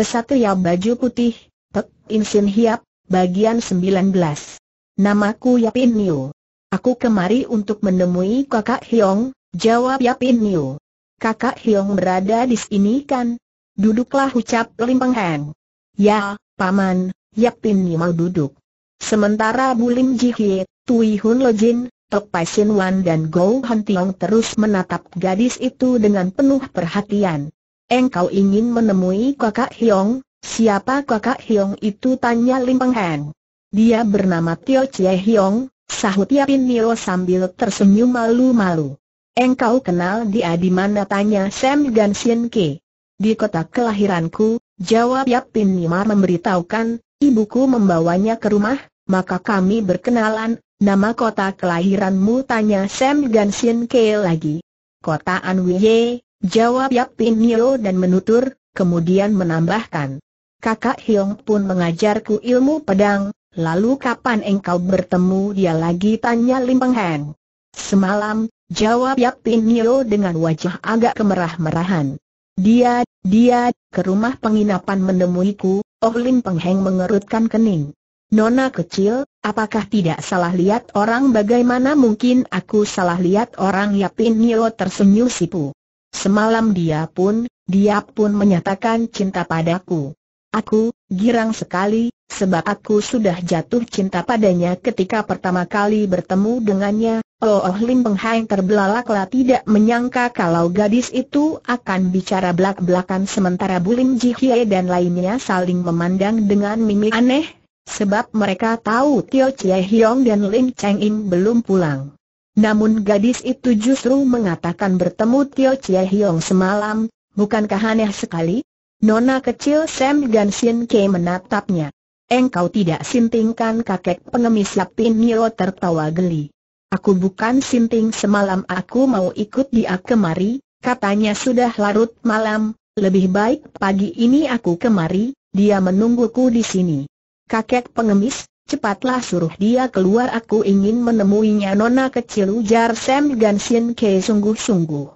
Kesatria baju putih, Pek Insin Hiap, bagian 19. Namaku Yapin Niu. Aku kemari untuk menemui kakak Hiong, jawab Yapin Niu. Kakak Hiong berada di sini kan? Duduklah ucap Lim Peng Heng. Ya, Paman, Yapin Niu mau duduk. Sementara Bulim Ji Hie, Tui Hun Lo Jin, Tok Pai Sin Wan dan Go Han Tiong terus menatap gadis itu dengan penuh perhatian. Engkau ingin menemui kakak Hiong? Siapa kakak Hiong itu? Tanya Lim Peng Dia bernama Tio Chie Hiong, sahut Yapin Nio sambil tersenyum malu-malu. Engkau kenal dia di mana? Tanya Sam Gan Sien Ke. Di kota kelahiranku, jawab Yapin nio memberitahukan, ibuku membawanya ke rumah, maka kami berkenalan, Nama kota kelahiranmu tanya Sam Gan Sien Ke lagi. Kota Anwiye, Jawab Yap Pin Nio dan menutur, kemudian menambahkan. Kakak Hiong pun mengajarku ilmu pedang, lalu kapan engkau bertemu dia lagi tanya Lim Peng Heng. Semalam, jawab Yap Pin Nio dengan wajah agak kemerah-merahan. Dia, dia, ke rumah penginapan menemuiku, Oh Lim Peng Heng mengerutkan kening. Nona kecil, apakah tidak salah lihat orang bagaimana mungkin aku salah lihat orang Yap Pin Nio tersenyum sipu. Semalam dia pun, dia pun menyatakan cinta padaku. Aku, girang sekali, sebab aku sudah jatuh cinta padanya ketika pertama kali bertemu dengannya, Oh, oh Lim Peng Hai terbelalaklah tidak menyangka kalau gadis itu akan bicara belak-belakan sementara Bulim Ji Hye dan lainnya saling memandang dengan mimik aneh, sebab mereka tahu Tio Chie Hiong dan Lim Cheng In belum pulang. Namun gadis itu justru mengatakan bertemu Tio Chie Hiong semalam, bukankah aneh sekali? Nona kecil Sam Sin Kei menatapnya. Engkau tidak sintingkan kakek pengemis Lapin Nio tertawa geli. Aku bukan sinting semalam aku mau ikut dia kemari, katanya sudah larut malam, lebih baik pagi ini aku kemari, dia menungguku di sini. Kakek pengemis, Cepatlah suruh dia keluar aku ingin menemuinya nona kecil ujar Sam Sin Ke sungguh-sungguh.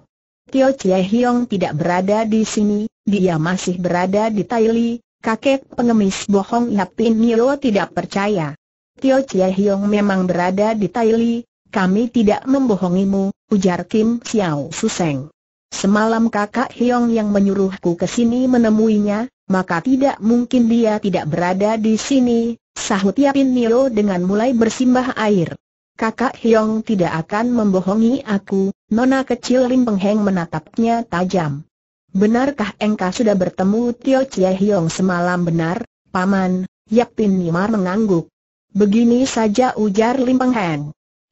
Tio Chie Hiong tidak berada di sini, dia masih berada di Taili, kakek pengemis bohong Yap Yapin Nilo tidak percaya. Tio Chie Hiong memang berada di Taili, kami tidak membohongimu, ujar Kim Xiao Suseng. Semalam kakak Hiong yang menyuruhku ke sini menemuinya, maka tidak mungkin dia tidak berada di sini, Sahut Yapin Nio dengan mulai bersimbah air. Kakak Hyong tidak akan membohongi aku, nona kecil Lim Peng Heng menatapnya tajam. Benarkah engkau sudah bertemu Tio Chia Hyong semalam benar, Paman? Yapin Nimar mengangguk. Begini saja ujar Lim Peng Heng.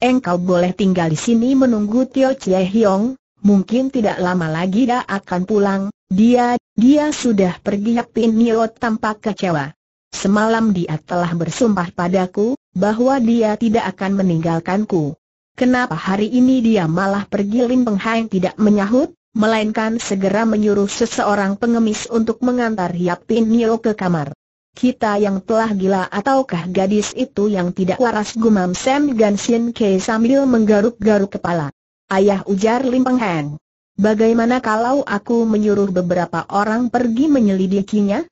Engkau boleh tinggal di sini menunggu Tio Chia Hyong, mungkin tidak lama lagi dia akan pulang, dia, dia sudah pergi Yapin Nio tampak kecewa. Semalam dia telah bersumpah padaku, bahwa dia tidak akan meninggalkanku. Kenapa hari ini dia malah pergi Lim Peng Hai tidak menyahut, melainkan segera menyuruh seseorang pengemis untuk mengantar Yap Pin Nio ke kamar. Kita yang telah gila ataukah gadis itu yang tidak waras gumam Sam Gansin ke sambil menggaruk-garuk kepala. Ayah ujar Lim Peng Heng. Bagaimana kalau aku menyuruh beberapa orang pergi menyelidikinya?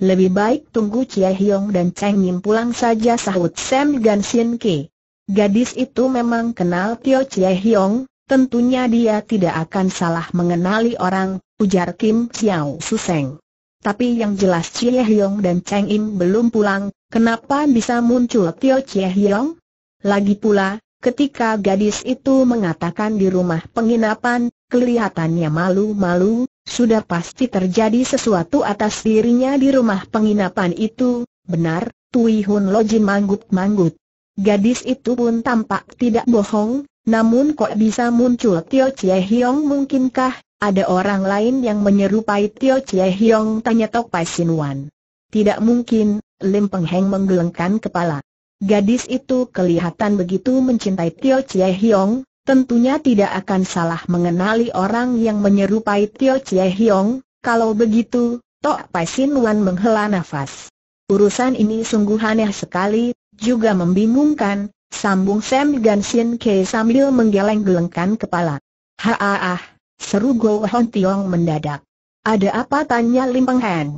Lebih baik tunggu Chia Hiong dan Cheng Yim pulang saja sahut Sam Gan Sin Ke. Gadis itu memang kenal Tio Chia Hiong, tentunya dia tidak akan salah mengenali orang, ujar Kim Xiao Suseng. Tapi yang jelas Chia Hiong dan Cheng Im belum pulang, kenapa bisa muncul Tio Chia Hiong? Lagi pula, ketika gadis itu mengatakan di rumah penginapan, kelihatannya malu-malu, sudah pasti terjadi sesuatu atas dirinya di rumah penginapan itu, benar, Tui Hun Loji manggut-manggut. Gadis itu pun tampak tidak bohong, namun kok bisa muncul Tio Chie Hiong mungkinkah, ada orang lain yang menyerupai Tio Chie Hiong tanya Tok Pai Sinuan. Tidak mungkin, Lim Peng Heng menggelengkan kepala. Gadis itu kelihatan begitu mencintai Tio Chie Hiong, Tentunya tidak akan salah mengenali orang yang menyerupai Tio Chie Hiong, kalau begitu, Tok Pai Sin Wan menghela nafas. Urusan ini sungguh aneh sekali, juga membingungkan, sambung Sam Gan Gansin Kei sambil menggeleng-gelengkan kepala. Haaah, seru Go Hon Tiong mendadak. Ada apa tanya Limpang Han?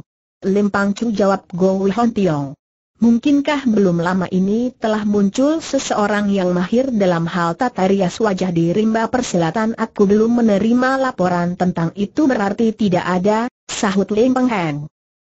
Limpang Chu jawab Go Hon Tiong. Mungkinkah belum lama ini telah muncul seseorang yang mahir dalam hal tata rias wajah di rimba persilatan aku belum menerima laporan tentang itu berarti tidak ada, sahut Lim Peng Heng.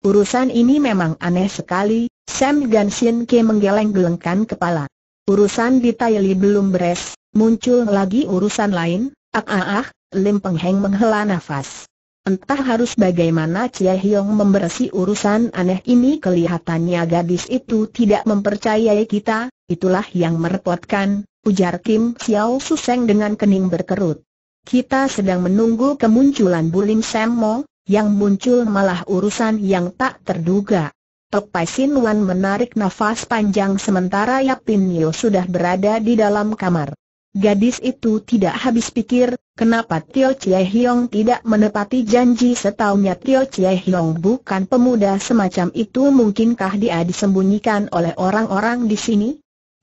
Urusan ini memang aneh sekali, Sam Gansin Ke menggeleng-gelengkan kepala. Urusan di Taili belum beres, muncul lagi urusan lain, ah ah ah, Lim Peng Heng menghela nafas. Entah harus bagaimana Chia Hiong memberesi urusan aneh ini kelihatannya gadis itu tidak mempercayai kita, itulah yang merepotkan, ujar Kim Xiao Suseng dengan kening berkerut. Kita sedang menunggu kemunculan Bulim Semmo, yang muncul malah urusan yang tak terduga. Tok Pai Sin Wan menarik nafas panjang sementara Yap Pin Yo sudah berada di dalam kamar. Gadis itu tidak habis pikir, kenapa Tio Chie Hiong tidak menepati janji setahunnya Tio Chie Hiong bukan pemuda semacam itu mungkinkah dia disembunyikan oleh orang-orang di sini?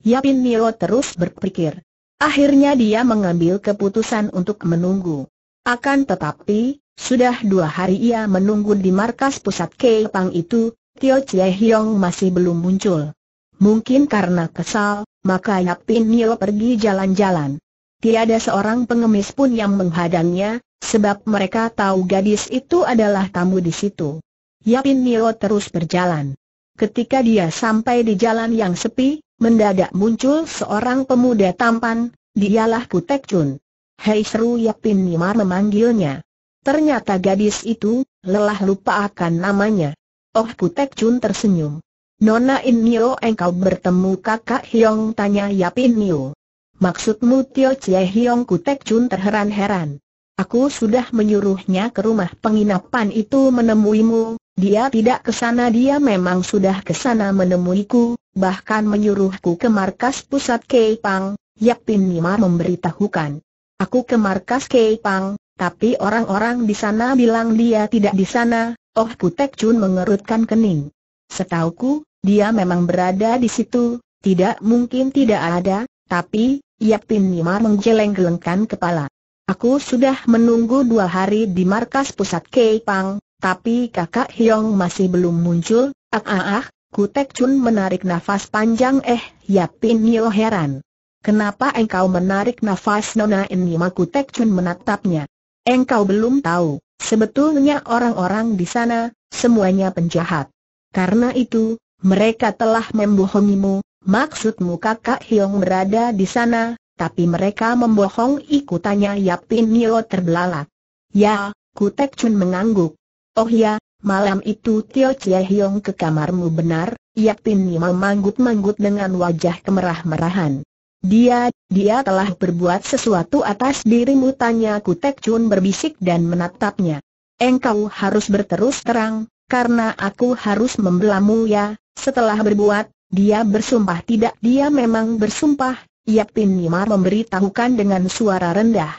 Yapin Nio terus berpikir. Akhirnya dia mengambil keputusan untuk menunggu. Akan tetapi, sudah dua hari ia menunggu di markas pusat Keipang itu, Tio Chie Hiong masih belum muncul. Mungkin karena kesal, maka Yapin Nio pergi jalan-jalan. Tiada seorang pengemis pun yang menghadangnya, sebab mereka tahu gadis itu adalah tamu di situ. Yapin Nio terus berjalan. Ketika dia sampai di jalan yang sepi, mendadak muncul seorang pemuda tampan, dialah Putek Chun. Hei seru Yapin Nio memanggilnya. Ternyata gadis itu, lelah lupa akan namanya. Oh Putek Chun tersenyum. Nona In Inyo engkau bertemu kakak Hiong tanya Yap Inyo. Maksudmu Tio Cie Hiong Kutek Chun terheran-heran. Aku sudah menyuruhnya ke rumah penginapan itu menemuimu, dia tidak ke sana dia memang sudah ke sana menemuiku, bahkan menyuruhku ke markas pusat Keipang, Yap Nio memberitahukan. Aku ke markas Keipang, tapi orang-orang di sana bilang dia tidak di sana, oh Kutek Chun mengerutkan kening. Setauku, dia memang berada di situ, tidak mungkin tidak ada, tapi, Yap Yapin Nima menggeleng-gelengkan kepala. Aku sudah menunggu dua hari di markas pusat Keipang, tapi kakak Hyong masih belum muncul, ah ah ah, Kutek Chun menarik nafas panjang eh, Yap Yapin Nio heran. Kenapa engkau menarik nafas Nona Enima Kutek Chun menatapnya? Engkau belum tahu, sebetulnya orang-orang di sana, semuanya penjahat. Karena itu, mereka telah membohongimu, maksudmu kakak Hiong berada di sana, tapi mereka membohong ikutannya Yapin Nio terbelalak. Ya, Kutek Chun mengangguk. Oh ya, malam itu Tio Chie Hiong ke kamarmu benar, Yapin Nio manggut-manggut dengan wajah kemerah-merahan. Dia, dia telah berbuat sesuatu atas dirimu tanya Kutek Chun berbisik dan menatapnya. Engkau harus berterus terang, karena aku harus membelamu ya, setelah berbuat, dia bersumpah tidak dia memang bersumpah, Yap Tin Nimar memberitahukan dengan suara rendah.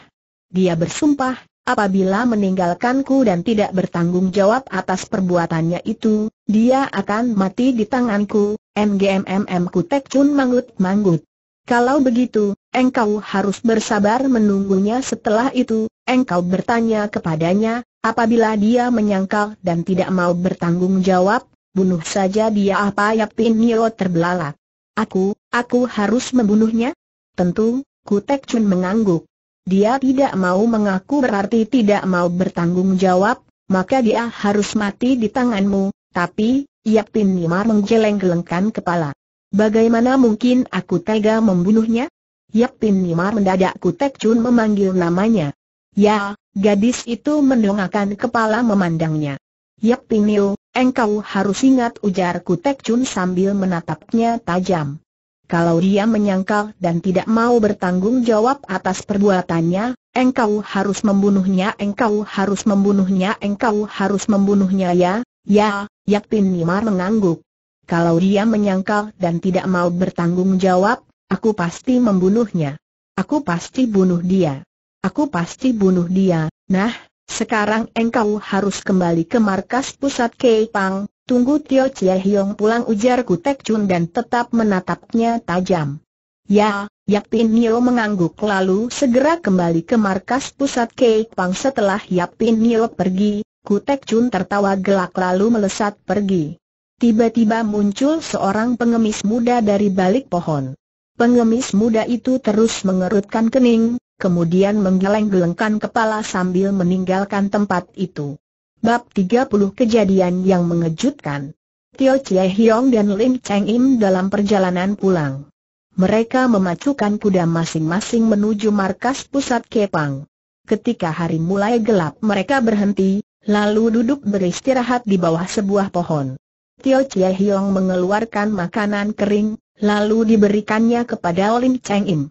Dia bersumpah, apabila meninggalkanku dan tidak bertanggung jawab atas perbuatannya itu, dia akan mati di tanganku, MGMMM Kutek Tek Chun mangut manggut Kalau begitu, engkau harus bersabar menunggunya setelah itu, engkau bertanya kepadanya, Apabila dia menyangkal dan tidak mau bertanggung jawab, bunuh saja dia apa ya Pin Nio terbelalak. Aku, aku harus membunuhnya? Tentu, Kutek Chun mengangguk. Dia tidak mau mengaku berarti tidak mau bertanggung jawab, maka dia harus mati di tanganmu, tapi, Yap Pin Nimar menggeleng-gelengkan kepala. Bagaimana mungkin aku tega membunuhnya? Yap Pin Nimar mendadak Kutek Chun memanggil namanya. Ya, Gadis itu mendongakkan kepala memandangnya. Yap Pinio, engkau harus ingat ujar Kutek Chun sambil menatapnya tajam. Kalau dia menyangkal dan tidak mau bertanggung jawab atas perbuatannya, engkau harus membunuhnya, engkau harus membunuhnya, engkau harus membunuhnya ya, ya, Yakpin Pinimar mengangguk. Kalau dia menyangkal dan tidak mau bertanggung jawab, aku pasti membunuhnya. Aku pasti bunuh dia. Aku pasti bunuh dia. Nah, sekarang engkau harus kembali ke markas pusat Keipang, tunggu Tio Chie Hiong pulang ujar Kutek Chun dan tetap menatapnya tajam. Ya, Yap Pin Nio mengangguk lalu segera kembali ke markas pusat Keipang setelah Yap Pin Nio pergi, Kutek Chun tertawa gelak lalu melesat pergi. Tiba-tiba muncul seorang pengemis muda dari balik pohon. Pengemis muda itu terus mengerutkan kening, kemudian menggeleng-gelengkan kepala sambil meninggalkan tempat itu. Bab 30 Kejadian yang mengejutkan Tio Chie Hiong dan Lim Cheng Im dalam perjalanan pulang. Mereka memacukan kuda masing-masing menuju markas pusat Kepang. Ketika hari mulai gelap mereka berhenti, lalu duduk beristirahat di bawah sebuah pohon. Tio Chie Hiong mengeluarkan makanan kering, lalu diberikannya kepada Lim Cheng Im.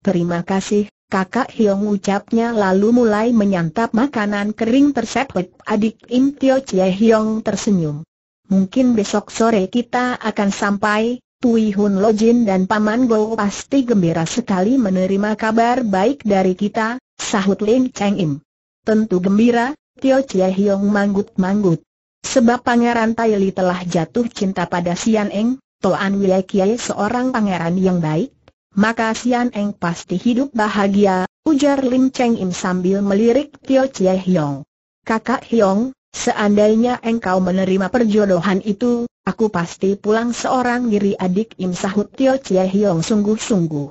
Terima kasih, Kakak Hiong ucapnya lalu mulai menyantap makanan kering tersebut. Adik Im Tio Chie Hiong tersenyum. Mungkin besok sore kita akan sampai, Tui Hun Jin dan Paman Go pasti gembira sekali menerima kabar baik dari kita, sahut Lin Cheng Im. Tentu gembira, Tio Chie Hiong manggut-manggut. Sebab Pangeran Tai Li telah jatuh cinta pada Sian Eng, Toan Wei Kiai seorang pangeran yang baik, maka Sian Eng pasti hidup bahagia, ujar Lim Cheng Im sambil melirik Tio Chie Hiong. Kakak Hiong, seandainya engkau menerima perjodohan itu, aku pasti pulang seorang diri adik Im sahut Tio Chie Hiong sungguh-sungguh.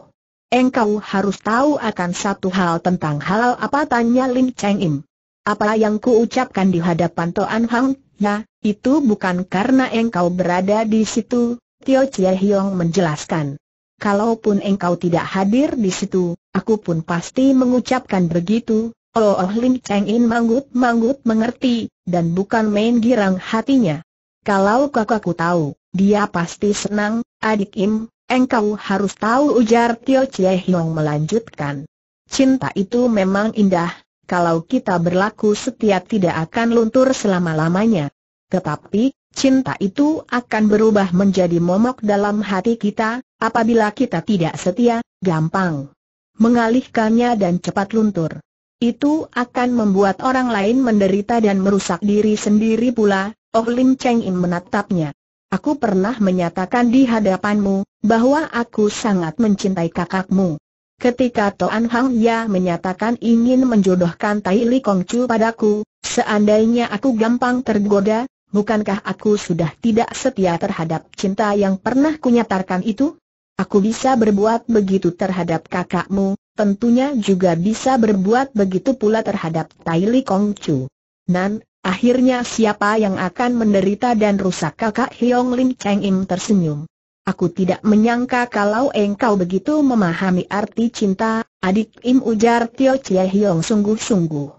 Engkau harus tahu akan satu hal tentang hal apa tanya Lim Cheng Im. Apa yang kuucapkan di hadapan Toan Hang, ya, itu bukan karena engkau berada di situ, Tio Chie Hiong menjelaskan kalaupun engkau tidak hadir di situ, aku pun pasti mengucapkan begitu. Oh, oh Lim Cheng In manggut-manggut mengerti, dan bukan main girang hatinya. Kalau kakakku tahu, dia pasti senang, adik Im, engkau harus tahu ujar Tio Chie Hiong melanjutkan. Cinta itu memang indah, kalau kita berlaku setia tidak akan luntur selama-lamanya. Tetapi, cinta itu akan berubah menjadi momok dalam hati kita, apabila kita tidak setia, gampang mengalihkannya dan cepat luntur. Itu akan membuat orang lain menderita dan merusak diri sendiri pula, Oh Lim Cheng In menatapnya. Aku pernah menyatakan di hadapanmu, bahwa aku sangat mencintai kakakmu. Ketika Toan Hang Ya menyatakan ingin menjodohkan Tai Li Kong Chu padaku, seandainya aku gampang tergoda, bukankah aku sudah tidak setia terhadap cinta yang pernah kunyatakan itu? Aku bisa berbuat begitu terhadap kakakmu, tentunya juga bisa berbuat begitu pula terhadap Tai Li Kongcu. Nan, akhirnya siapa yang akan menderita dan rusak kakak Hiong Lin Cheng Im tersenyum. Aku tidak menyangka kalau engkau begitu memahami arti cinta, adik Im ujar Tio Chie Hiong sungguh-sungguh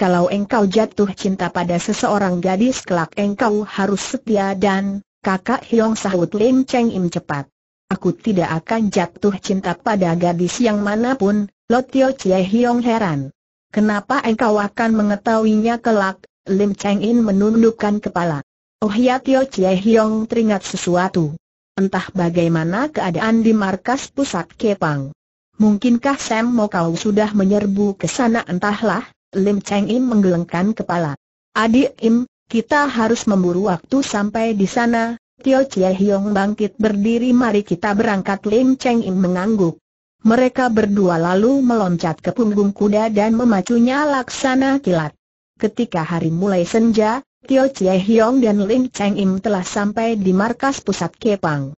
kalau engkau jatuh cinta pada seseorang gadis kelak engkau harus setia dan, kakak Hiong sahut Lim Cheng Im cepat. Aku tidak akan jatuh cinta pada gadis yang manapun, Lotio Chie Hiong heran. Kenapa engkau akan mengetahuinya kelak, Lim Cheng Im menundukkan kepala. Oh ya Tio Chie Hiong teringat sesuatu. Entah bagaimana keadaan di markas pusat Kepang. Mungkinkah Sam Mokau sudah menyerbu ke sana entahlah, Lim Cheng Im menggelengkan kepala. Adik Im, kita harus memburu waktu sampai di sana. Tio Chie Hiong bangkit berdiri mari kita berangkat Lim Cheng Im mengangguk. Mereka berdua lalu meloncat ke punggung kuda dan memacunya laksana kilat. Ketika hari mulai senja, Tio Chie Hiong dan Lim Cheng Im telah sampai di markas pusat Kepang.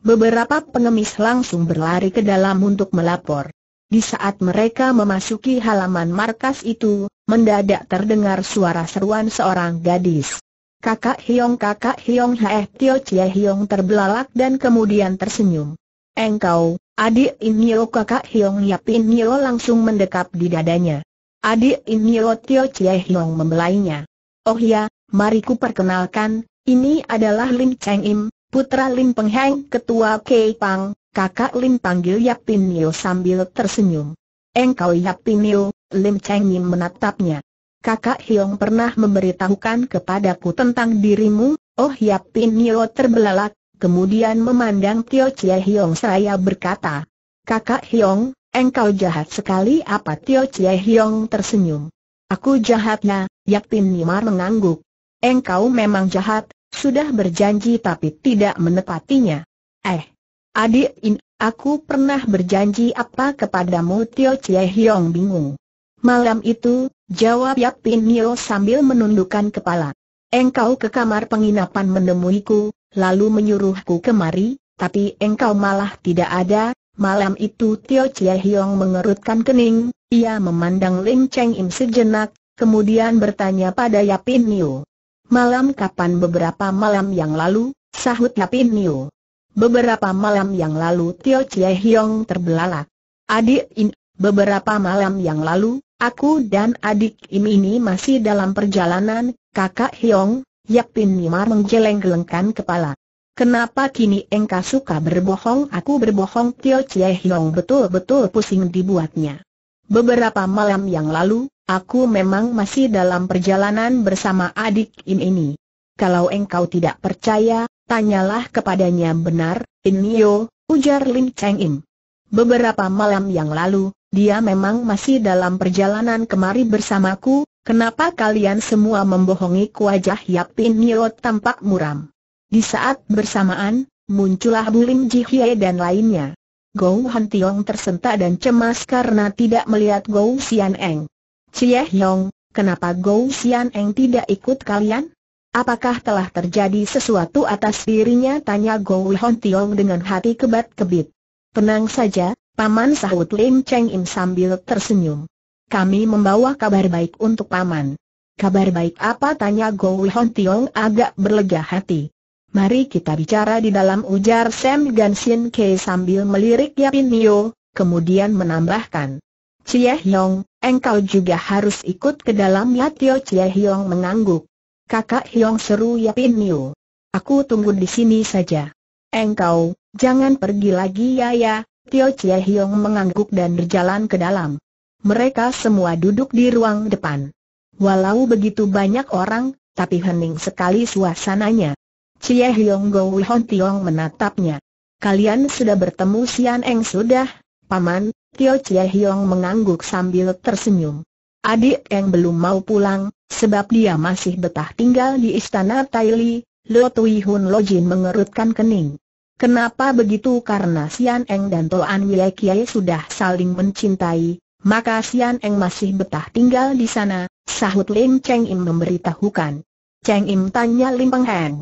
Beberapa pengemis langsung berlari ke dalam untuk melapor. Di saat mereka memasuki halaman markas itu, mendadak terdengar suara seruan seorang gadis. Kakak Hiong kakak Hiong Heh Tio Chie Hiong terbelalak dan kemudian tersenyum. Engkau, adik Inyo kakak Hiong Yap Inyo langsung mendekap di dadanya. Adik Inyo Tio Chie Hiong membelainya. Oh ya, mari ku perkenalkan, ini adalah Lim Cheng Im, putra Lim Heng, ketua Kei Pang, Kakak Lim panggil Yap Pin Nio sambil tersenyum. Engkau Yap Pin Nio, Lim Cheng Yim menatapnya. Kakak Hiong pernah memberitahukan kepadaku tentang dirimu, oh Yap Pin Nio terbelalak, kemudian memandang Tio Chia Hiong seraya berkata. Kakak Hiong, engkau jahat sekali apa Tio Chia Hiong tersenyum. Aku jahatnya, Yap Pin Pinimar mengangguk. Engkau memang jahat, sudah berjanji tapi tidak menepatinya. Eh, Adik In, aku pernah berjanji apa kepadamu Tio Chie Hiong bingung. Malam itu, jawab Yap Pin Nio sambil menundukkan kepala. Engkau ke kamar penginapan menemuiku, lalu menyuruhku kemari, tapi engkau malah tidak ada, Malam itu Tio Chie Hiong mengerutkan kening, ia memandang Ling Cheng Im sejenak, kemudian bertanya pada Yap Pin Nio. Malam kapan beberapa malam yang lalu, sahut Yap Pin Nio. Beberapa malam yang lalu Tio Chie Hiong terbelalak. Adik In, beberapa malam yang lalu, aku dan adik Im ini masih dalam perjalanan, kakak Hiong, Yap Pin Nimar menggeleng-gelengkan kepala. Kenapa kini engkau suka berbohong? Aku berbohong Tio Chie Hiong betul-betul pusing dibuatnya. Beberapa malam yang lalu, aku memang masih dalam perjalanan bersama adik Im ini. Kalau engkau tidak percaya, Tanyalah kepadanya benar, Inyo, ujar Lin Cheng Im. Beberapa malam yang lalu, dia memang masih dalam perjalanan kemari bersamaku, kenapa kalian semua membohongi? wajah Yap Inyo tampak muram. Di saat bersamaan, muncullah Bulim Ji Hye dan lainnya. Gou Han Tiong tersentak dan cemas karena tidak melihat Gou Xian Eng. Cie Hyong, kenapa Gou Xian Eng tidak ikut kalian? Apakah telah terjadi sesuatu atas dirinya? Tanya Gou Hon Tiong dengan hati kebat-kebit. Tenang saja, Paman sahut Lim Cheng Im sambil tersenyum. Kami membawa kabar baik untuk Paman. Kabar baik apa? Tanya Gou Hon Tiong agak berlega hati. Mari kita bicara di dalam ujar Sam Gan Gansin Ke sambil melirik Yapin Nio, kemudian menambahkan. Cie Hiong, engkau juga harus ikut ke dalam Yatio Cie Hiong mengangguk. Kakak Hiong seru Yapin Niu. Aku tunggu di sini saja. Engkau, jangan pergi lagi ya ya. Tio Chie Hiong mengangguk dan berjalan ke dalam. Mereka semua duduk di ruang depan. Walau begitu banyak orang, tapi hening sekali suasananya. Chie Hiong Go Hon Tiong menatapnya. Kalian sudah bertemu Sian Eng sudah, Paman, Tio Chie Hiong mengangguk sambil tersenyum. Adik Eng belum mau pulang, Sebab dia masih betah tinggal di istana Taili, Lo Tui Hun Lo Jin mengerutkan kening. Kenapa begitu? Karena Sian Eng dan Toan Wie Kiai sudah saling mencintai, maka Sian Eng masih betah tinggal di sana, sahut Lim Cheng Im memberitahukan. Cheng Im tanya Lim Peng Heng.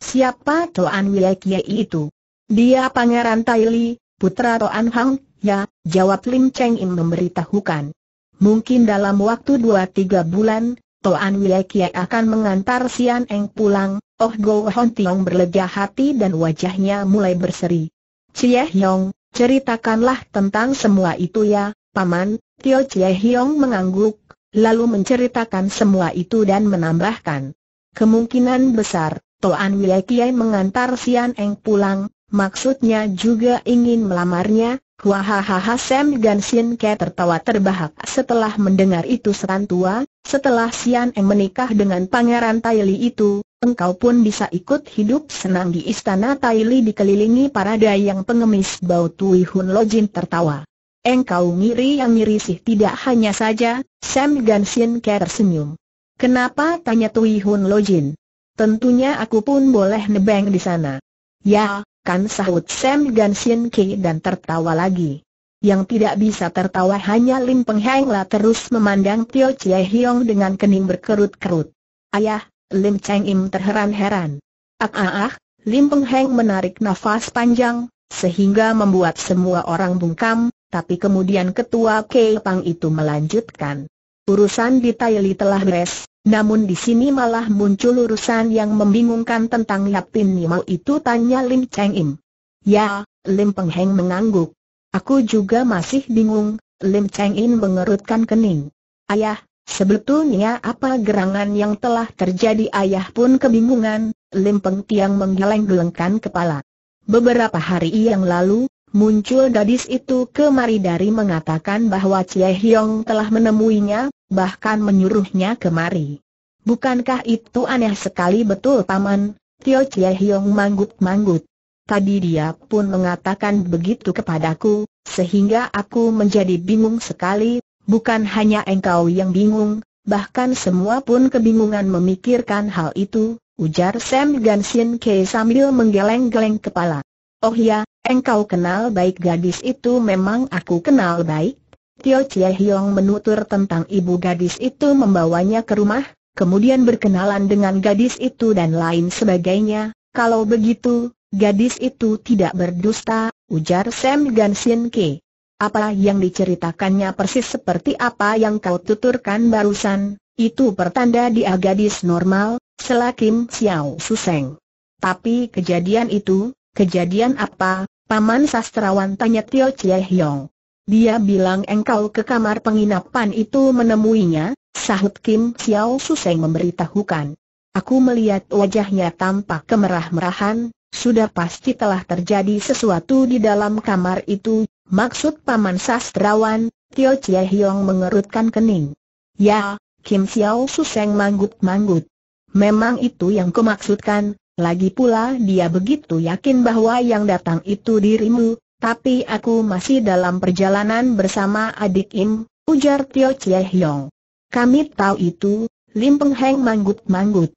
Siapa Toan Wie Kiai itu? Dia pangeran Taili, putra Toan Hang, ya, jawab Lim Cheng Im memberitahukan. Mungkin dalam waktu 2 tiga bulan, Toan Wilekia akan mengantar Sian Eng pulang, Oh Go Hon Tiong berlega hati dan wajahnya mulai berseri. Cie Hiong, ceritakanlah tentang semua itu ya, Paman, Tio Cie Hiong mengangguk, lalu menceritakan semua itu dan menambahkan. Kemungkinan besar, Toan Wilekia mengantar Sian Eng pulang, maksudnya juga ingin melamarnya, Wahahaha Sam Gansin Ke tertawa terbahak setelah mendengar itu setan tua, setelah Sian Eng menikah dengan Pangeran Taili itu, engkau pun bisa ikut hidup senang di istana Taili dikelilingi para dayang pengemis Bao Tui Hun Lojin tertawa. Engkau ngiri yang ngirisih tidak hanya saja, Sam Gan Sin Ker senyum. Kenapa tanya Tui Hun Lojin? Tentunya aku pun boleh nebeng di sana. Ya, kan sahut Sam Gan Sin Ke dan tertawa lagi. Yang tidak bisa tertawa hanya Lim Peng Heng lah terus memandang Tio Chie Hiong dengan kening berkerut-kerut. Ayah, Lim Cheng Im terheran-heran. Ah ah ah, Lim Peng Heng menarik nafas panjang, sehingga membuat semua orang bungkam, tapi kemudian ketua Kei Pang itu melanjutkan. Urusan di Taili telah beres, namun di sini malah muncul urusan yang membingungkan tentang Yapin Nimo itu tanya Lim Cheng Im. Ya, Lim Peng Heng mengangguk. Aku juga masih bingung, Lim Cheng In mengerutkan kening. Ayah, sebetulnya apa gerangan yang telah terjadi ayah pun kebingungan, Lim Peng Tiang menggeleng-gelengkan kepala. Beberapa hari yang lalu, muncul gadis itu kemari dari mengatakan bahwa Chie Hiong telah menemuinya, bahkan menyuruhnya kemari. Bukankah itu aneh sekali betul paman? Tio Chie Hiong manggut-manggut. Tadi dia pun mengatakan begitu kepadaku, sehingga aku menjadi bingung sekali, bukan hanya engkau yang bingung, bahkan semua pun kebingungan memikirkan hal itu, ujar Sam Gansin Ke sambil menggeleng-geleng kepala. Oh ya, engkau kenal baik gadis itu memang aku kenal baik. Tio Chie Hiong menutur tentang ibu gadis itu membawanya ke rumah, kemudian berkenalan dengan gadis itu dan lain sebagainya, kalau begitu, Gadis itu tidak berdusta, ujar Sam Gansin Ke. Apa yang diceritakannya persis seperti apa yang kau tuturkan barusan, itu pertanda dia gadis normal, selakim Xiao Suseng. Tapi kejadian itu, kejadian apa, Paman Sastrawan tanya Tio Chie Hiong. Dia bilang engkau ke kamar penginapan itu menemuinya, sahut Kim Xiao Suseng memberitahukan. Aku melihat wajahnya tampak kemerah-merahan, sudah pasti telah terjadi sesuatu di dalam kamar itu, maksud Paman Sastrawan, Tio Chie Hiong mengerutkan kening. Ya, Kim Xiao Suseng manggut-manggut. Memang itu yang kumaksudkan, lagi pula dia begitu yakin bahwa yang datang itu dirimu, tapi aku masih dalam perjalanan bersama adik Im, ujar Tio Chie Hiong. Kami tahu itu, Lim Peng Heng manggut-manggut.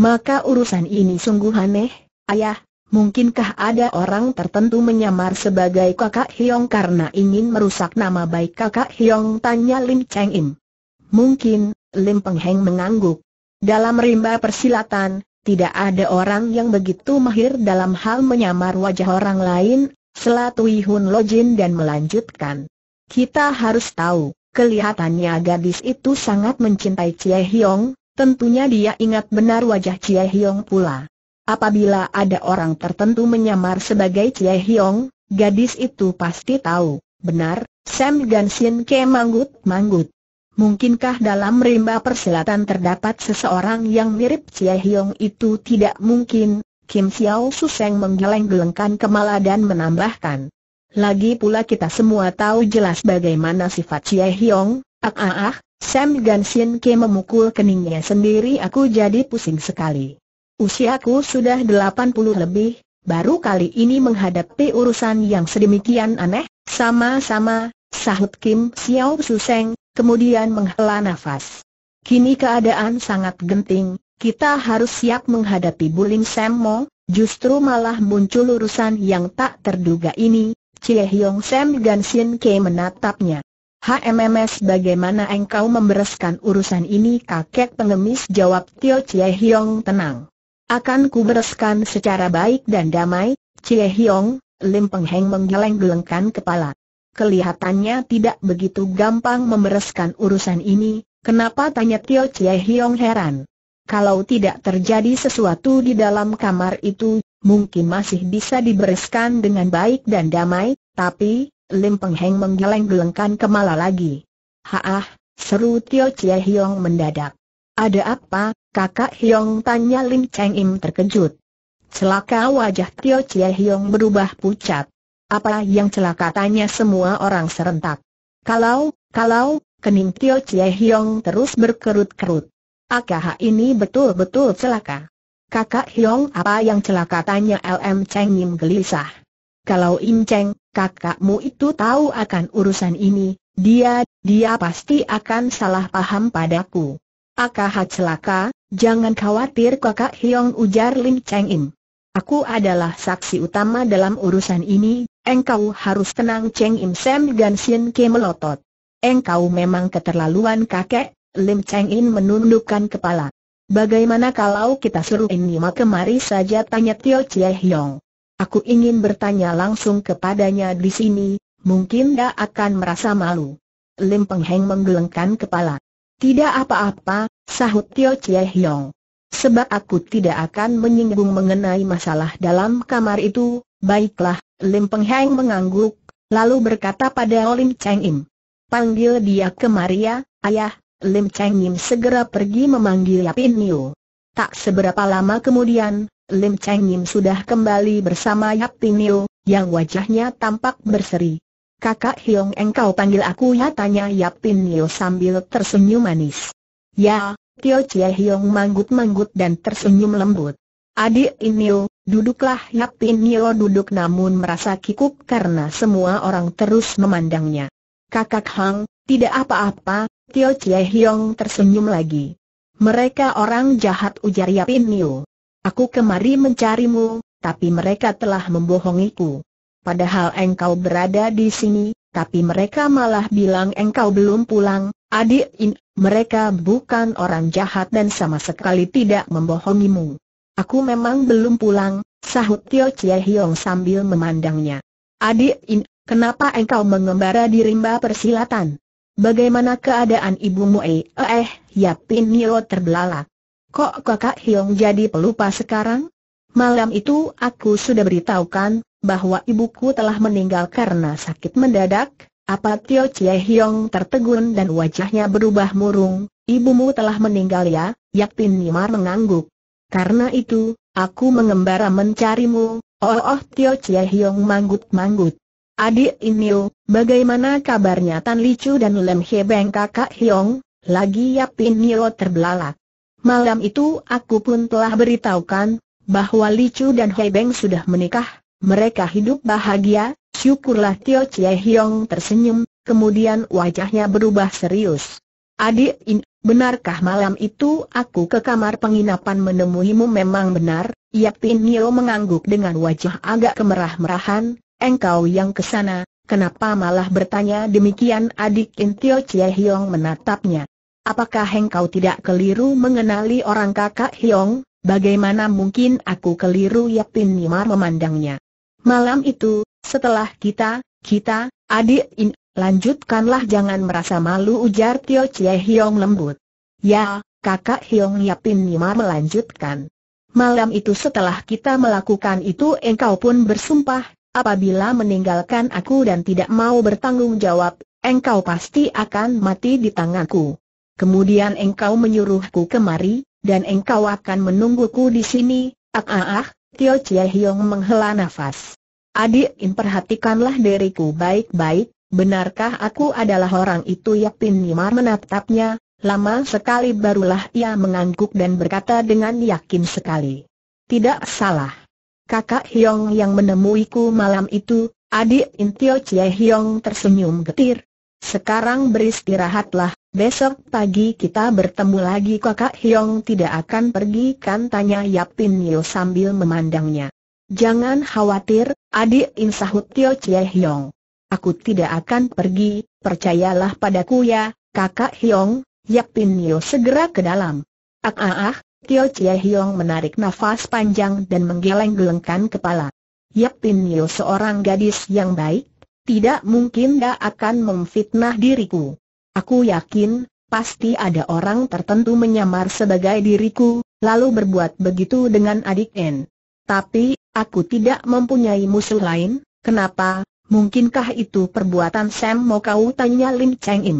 Maka urusan ini sungguh aneh, ayah, Mungkinkah ada orang tertentu menyamar sebagai kakak Hiong karena ingin merusak nama baik kakak Hiong? Tanya Lim Cheng Im. Mungkin, Lim Peng Heng mengangguk. Dalam rimba persilatan, tidak ada orang yang begitu mahir dalam hal menyamar wajah orang lain, Selatui Hun Lojin dan melanjutkan. Kita harus tahu, kelihatannya gadis itu sangat mencintai Cie Hiong, tentunya dia ingat benar wajah Cie Hiong pula. Apabila ada orang tertentu menyamar sebagai Chie Hiong, gadis itu pasti tahu. Benar, Sam Gansin ke manggut-manggut. Mungkinkah dalam rimba persilatan terdapat seseorang yang mirip Chie Hiong itu tidak mungkin? Kim Xiao Suseng menggeleng-gelengkan kepala dan menambahkan. Lagi pula kita semua tahu jelas bagaimana sifat Chie Hiong, ah ah ah, Sam Gansin Ke memukul keningnya sendiri aku jadi pusing sekali. Usiaku sudah 80 lebih, baru kali ini menghadapi urusan yang sedemikian aneh, sama-sama, sahut Kim Xiao Suseng, kemudian menghela nafas. Kini keadaan sangat genting, kita harus siap menghadapi bullying Semmo, justru malah muncul urusan yang tak terduga ini, Chie Hyong Sam dan Shin Ke menatapnya. HMMS bagaimana engkau membereskan urusan ini kakek pengemis jawab Tio Chie Hyong tenang. Akan kubereskan secara baik dan damai, Cie Hiong, Lim Peng Heng menggeleng-gelengkan kepala. Kelihatannya tidak begitu gampang membereskan urusan ini, kenapa tanya Tio Cie Hiong heran. Kalau tidak terjadi sesuatu di dalam kamar itu, mungkin masih bisa dibereskan dengan baik dan damai, tapi, Lim Peng Heng menggeleng-gelengkan kepala lagi. Haah, seru Tio Cie Hiong mendadak. Ada apa, Kakak Hyong tanya Lim Cheng Im terkejut. Celaka wajah Tio Chie Hyong berubah pucat. Apa yang celaka tanya semua orang serentak. Kalau, kalau, kening Tio Chie Hyong terus berkerut-kerut. Akah ini betul-betul celaka. Kakak Hyong apa yang celaka tanya LM Cheng Im gelisah. Kalau Im Cheng, kakakmu itu tahu akan urusan ini, dia, dia pasti akan salah paham padaku. Akah celaka, jangan khawatir kakak Hiong ujar Lim Cheng Im. Aku adalah saksi utama dalam urusan ini, engkau harus tenang Cheng Im Sam Gan Sien Ke melotot. Engkau memang keterlaluan kakek, Lim Cheng Im menundukkan kepala. Bagaimana kalau kita suruh Nima kemari saja tanya Tio Chie Hiong. Aku ingin bertanya langsung kepadanya di sini, mungkin dia akan merasa malu. Lim Peng Heng menggelengkan kepala. Tidak apa-apa, sahut Tio Chie Hiong. Sebab aku tidak akan menyinggung mengenai masalah dalam kamar itu, baiklah, Lim Peng Heng mengangguk, lalu berkata pada Lim Cheng Im. Panggil dia ke Maria, ayah, Lim Cheng Im segera pergi memanggil Yapin Niu. Tak seberapa lama kemudian, Lim Cheng Im sudah kembali bersama Yapin Niu, yang wajahnya tampak berseri kakak Hiong engkau panggil aku ya tanya Yap Pin Nio sambil tersenyum manis. Ya, Tio Chie Hiong manggut-manggut dan tersenyum lembut. Adik Inio, duduklah Yap Pin Nio duduk namun merasa kikuk karena semua orang terus memandangnya. Kakak Hang, tidak apa-apa, Tio Chie Hiong tersenyum lagi. Mereka orang jahat ujar Yap Nio. Aku kemari mencarimu, tapi mereka telah membohongiku padahal engkau berada di sini, tapi mereka malah bilang engkau belum pulang, adik in, mereka bukan orang jahat dan sama sekali tidak membohongimu. Aku memang belum pulang, sahut Tio Chie Hiong sambil memandangnya. Adik in, kenapa engkau mengembara di rimba persilatan? Bagaimana keadaan ibumu eh, eh, Yapin Nio terbelalak. Kok kakak Hiong jadi pelupa sekarang? Malam itu aku sudah beritahukan, bahwa ibuku telah meninggal karena sakit mendadak, apa Tio Chie Hiong tertegun dan wajahnya berubah murung, ibumu telah meninggal ya, Yaktin Nimar mengangguk. Karena itu, aku mengembara mencarimu, oh oh Tio Chie Hiong manggut-manggut. Adik Inil, bagaimana kabarnya Tan Licu dan Lem Beng kakak Hiong? Lagi Yapin Nio terbelalak. Malam itu aku pun telah beritahukan, bahwa Licu dan Beng sudah menikah, mereka hidup bahagia, syukurlah Tio Chie Hiong tersenyum, kemudian wajahnya berubah serius. Adik In, benarkah malam itu aku ke kamar penginapan menemuimu memang benar? Yap In Nio mengangguk dengan wajah agak kemerah-merahan, engkau yang kesana, kenapa malah bertanya demikian adik In Tio Chie Hiong menatapnya. Apakah engkau tidak keliru mengenali orang kakak Hiong? Bagaimana mungkin aku keliru Yap In Nio memandangnya. Malam itu, setelah kita, kita, adik in, lanjutkanlah jangan merasa malu ujar Tio Chie Hiong lembut. Ya, kakak Hiong Yapin Nima melanjutkan. Malam itu setelah kita melakukan itu engkau pun bersumpah, apabila meninggalkan aku dan tidak mau bertanggung jawab, engkau pasti akan mati di tanganku. Kemudian engkau menyuruhku kemari, dan engkau akan menungguku di sini, ah ah ah, Tio Chia Hiong menghela nafas. Adik In perhatikanlah diriku baik-baik, benarkah aku adalah orang itu Yapin Nimar menatapnya, lama sekali barulah ia mengangguk dan berkata dengan yakin sekali. Tidak salah. Kakak Hiong yang menemuiku malam itu, adik In Tio Chie Hiong tersenyum getir. Sekarang beristirahatlah, Besok pagi kita bertemu lagi kakak Hiong tidak akan pergi kan tanya Yap Pin sambil memandangnya. Jangan khawatir, adik insahut Tio Chie Hiong. Aku tidak akan pergi, percayalah padaku ya, kakak Hiong, Yap Pin segera ke dalam. Ah ah ah, Tio Chie Hiong menarik nafas panjang dan menggeleng-gelengkan kepala. Yap Pin seorang gadis yang baik, tidak mungkin dia akan memfitnah diriku. Aku yakin, pasti ada orang tertentu menyamar sebagai diriku, lalu berbuat begitu dengan adik N. Tapi, aku tidak mempunyai musuh lain, kenapa, mungkinkah itu perbuatan Sam mau kau tanya Lim Cheng Im?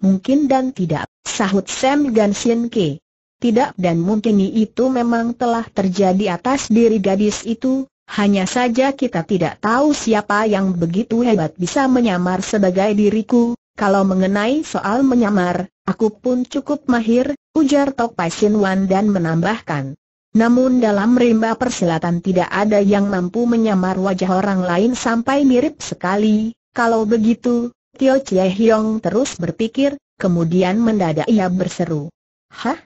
Mungkin dan tidak, sahut Sam Gan Sien Ke. Tidak dan mungkin itu memang telah terjadi atas diri gadis itu, hanya saja kita tidak tahu siapa yang begitu hebat bisa menyamar sebagai diriku, kalau mengenai soal menyamar, aku pun cukup mahir, ujar Tok Pai Sin Wan dan menambahkan. Namun dalam rimba persilatan tidak ada yang mampu menyamar wajah orang lain sampai mirip sekali. Kalau begitu, Tio Chie Hiong terus berpikir, kemudian mendadak ia berseru. Hah?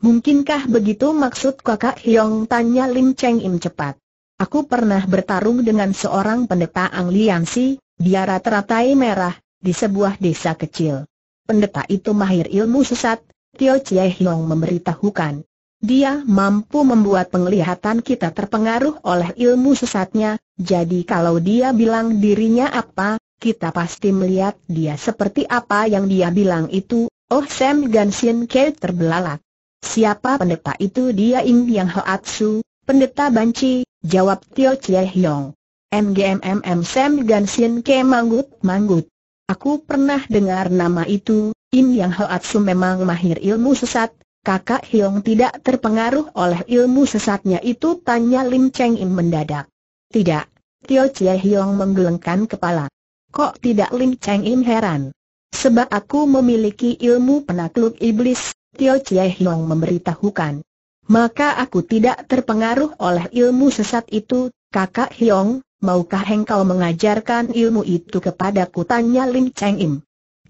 Mungkinkah begitu maksud kakak Hiong tanya Lim Cheng Im cepat. Aku pernah bertarung dengan seorang pendeta Ang Si, dia rata-ratai merah, di sebuah desa kecil. Pendeta itu mahir ilmu sesat, Tio Chie Hiong memberitahukan. Dia mampu membuat penglihatan kita terpengaruh oleh ilmu sesatnya, jadi kalau dia bilang dirinya apa, kita pasti melihat dia seperti apa yang dia bilang itu, oh Sam Gansin Kate terbelalak. Siapa pendeta itu dia Ing Yang Su, pendeta banci, jawab Tio Chie Hiong. MGMMM Sam Gansin Ke manggut-manggut. Aku pernah dengar nama itu, Im Yang Hoatsu memang mahir ilmu sesat, kakak Hiong tidak terpengaruh oleh ilmu sesatnya itu tanya Lim Cheng Im mendadak. Tidak, Tio Chie Hiong menggelengkan kepala. Kok tidak Lim Cheng Im heran? Sebab aku memiliki ilmu penakluk iblis, Tio Chie Hiong memberitahukan. Maka aku tidak terpengaruh oleh ilmu sesat itu, kakak Hiong, Maukah engkau mengajarkan ilmu itu kepadaku? Tanya Lin Cheng Im.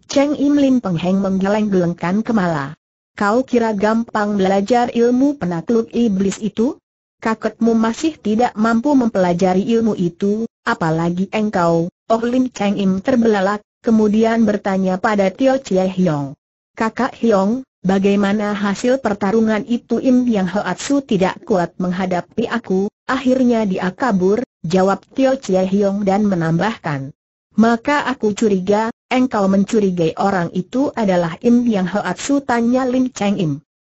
Cheng Im Lim Pengheng menggeleng-gelengkan kemala. Kau kira gampang belajar ilmu penakluk iblis itu? Kakekmu masih tidak mampu mempelajari ilmu itu, apalagi engkau, Oh Lin Cheng Im terbelalak, kemudian bertanya pada Tio Chie Hiong. Kakak Hiong, bagaimana hasil pertarungan itu Im Yang Hoatsu tidak kuat menghadapi aku, akhirnya dia kabur, jawab Tio Chie Hiong dan menambahkan. Maka aku curiga, engkau mencurigai orang itu adalah Im Yang Hoatsu tanya Lin Cheng Im.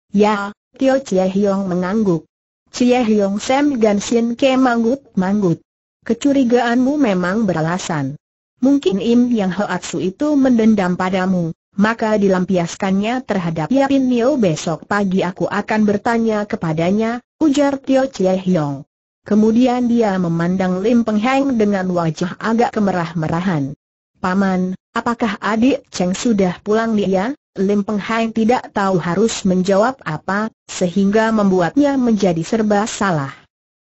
Ya, Tio Chie Hiong mengangguk. Chie Hiong Sam dan Shin Ke manggut-manggut. Kecurigaanmu memang beralasan. Mungkin Im Yang Hoatsu itu mendendam padamu, maka dilampiaskannya terhadap Yapin Nio besok pagi aku akan bertanya kepadanya, ujar Tio Chie Hiong. Kemudian dia memandang Lim Peng Heng dengan wajah agak kemerah-merahan. Paman, apakah adik Cheng sudah pulang dia? Ya? Lim Peng Heng tidak tahu harus menjawab apa, sehingga membuatnya menjadi serba salah.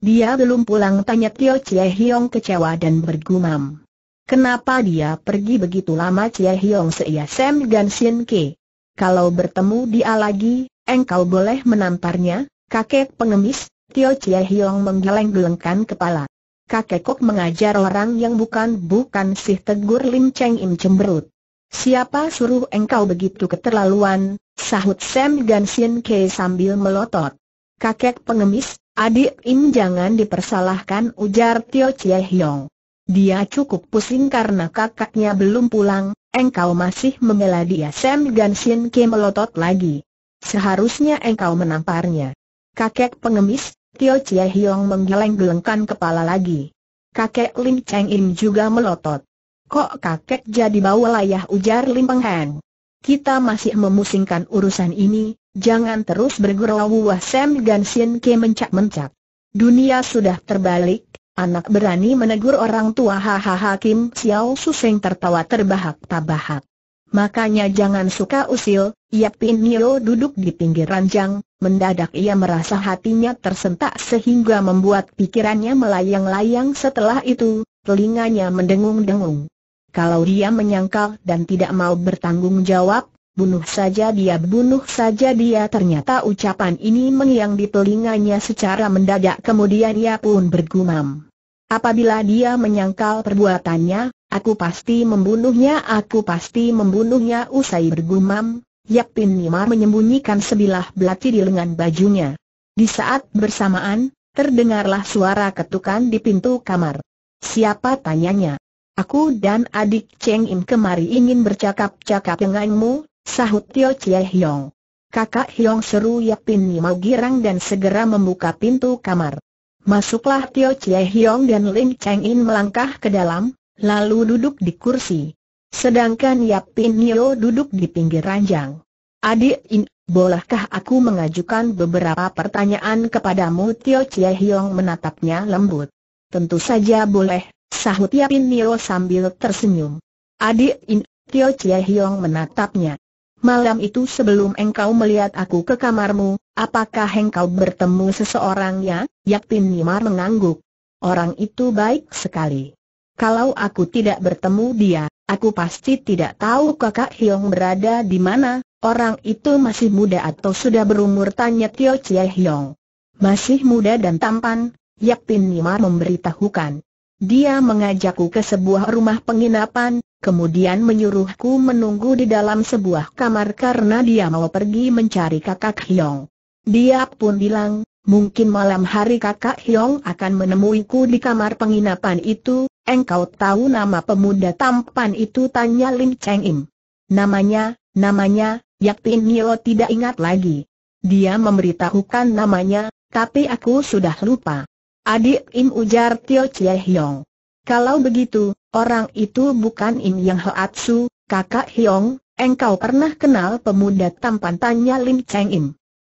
Dia belum pulang tanya Tio Chie Hiong kecewa dan bergumam. Kenapa dia pergi begitu lama Chie Hiong seia Sam Gan Sien Ke? Kalau bertemu dia lagi, engkau boleh menamparnya, kakek pengemis, Tio Chie Hiong menggeleng-gelengkan kepala. Kakek Kok mengajar orang yang bukan-bukan sih tegur Lim Cheng Im cemberut. Siapa suruh engkau begitu keterlaluan, sahut Sam Gan Gansin Ke sambil melotot. Kakek pengemis, adik Im jangan dipersalahkan ujar Tio Chie Hiong. Dia cukup pusing karena kakaknya belum pulang, engkau masih membela dia Sam Gansin Ke melotot lagi. Seharusnya engkau menamparnya. Kakek pengemis, Tio Chie Hiong menggeleng-gelengkan kepala lagi. Kakek Lim Cheng Im juga melotot. Kok kakek jadi bau layah ujar Lim Peng Han. Kita masih memusingkan urusan ini, jangan terus bergurau Wah Sam Gan Sin Ke mencak-mencak. Dunia sudah terbalik, anak berani menegur orang tua hahaha Kim Xiao Seng tertawa terbahak-tabahak. Makanya jangan suka usil, Yap Pin Nio duduk di pinggir ranjang, mendadak ia merasa hatinya tersentak sehingga membuat pikirannya melayang-layang setelah itu, telinganya mendengung-dengung. Kalau dia menyangkal dan tidak mau bertanggung jawab, bunuh saja dia bunuh saja dia ternyata ucapan ini mengiang di telinganya secara mendadak kemudian ia pun bergumam. Apabila dia menyangkal perbuatannya, Aku pasti membunuhnya, aku pasti membunuhnya usai bergumam, Yap Pin Nimar menyembunyikan sebilah belati di lengan bajunya. Di saat bersamaan, terdengarlah suara ketukan di pintu kamar. Siapa tanyanya? Aku dan adik Cheng Im kemari ingin bercakap-cakap denganmu, sahut Tio Chie Hiong. Kakak Hyong seru Yap Pin Nimar girang dan segera membuka pintu kamar. Masuklah Tio Chie Hiong dan Lim Cheng In melangkah ke dalam, lalu duduk di kursi. Sedangkan Yap Pin Nio duduk di pinggir ranjang. Adik In, bolehkah aku mengajukan beberapa pertanyaan kepadamu? Tio Chie Hiong menatapnya lembut. Tentu saja boleh, sahut Yap Pin Nio sambil tersenyum. Adik In, Tio Chie Hiong menatapnya. Malam itu sebelum engkau melihat aku ke kamarmu, apakah engkau bertemu seseorangnya? Pin Nimar mengangguk. Orang itu baik sekali. Kalau aku tidak bertemu dia, aku pasti tidak tahu kakak Hiong berada di mana, orang itu masih muda atau sudah berumur tanya Tio Chie Hiong. Masih muda dan tampan, Yap Yapin Nima memberitahukan. Dia mengajakku ke sebuah rumah penginapan, kemudian menyuruhku menunggu di dalam sebuah kamar karena dia mau pergi mencari kakak Hiong. Dia pun bilang, Mungkin malam hari kakak Hiong akan menemuiku di kamar penginapan itu, Engkau tahu nama pemuda tampan itu tanya Lim Cheng Im. Namanya, namanya, Yak Pin Nio tidak ingat lagi. Dia memberitahukan namanya, tapi aku sudah lupa. Adik Im ujar Tio Chie Hiong. Kalau begitu, orang itu bukan Im Yang Hoatsu, kakak Hyong, engkau pernah kenal pemuda tampan tanya Lim Cheng Im.